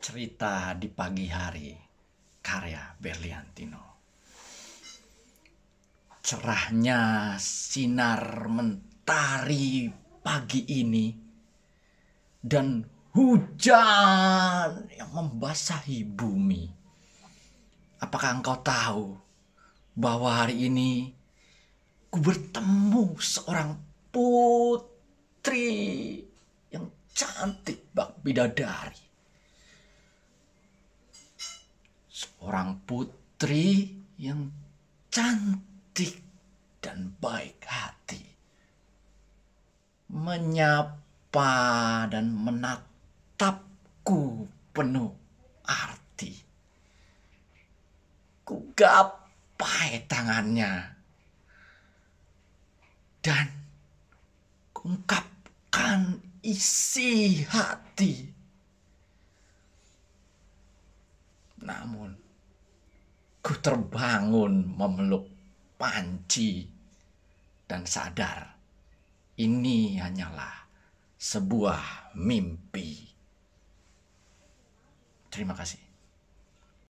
Cerita di pagi hari karya Berliantino. Cerahnya sinar mentari pagi ini dan hujan yang membasahi bumi. Apakah engkau tahu bahwa hari ini ku bertemu seorang putri yang cantik bak bidadari seorang putri yang cantik dan baik hati, menyapa dan menatapku penuh arti. Ku tangannya dan ungkapkan isi hati terbangun memeluk panci dan sadar ini hanyalah sebuah mimpi. Terima kasih.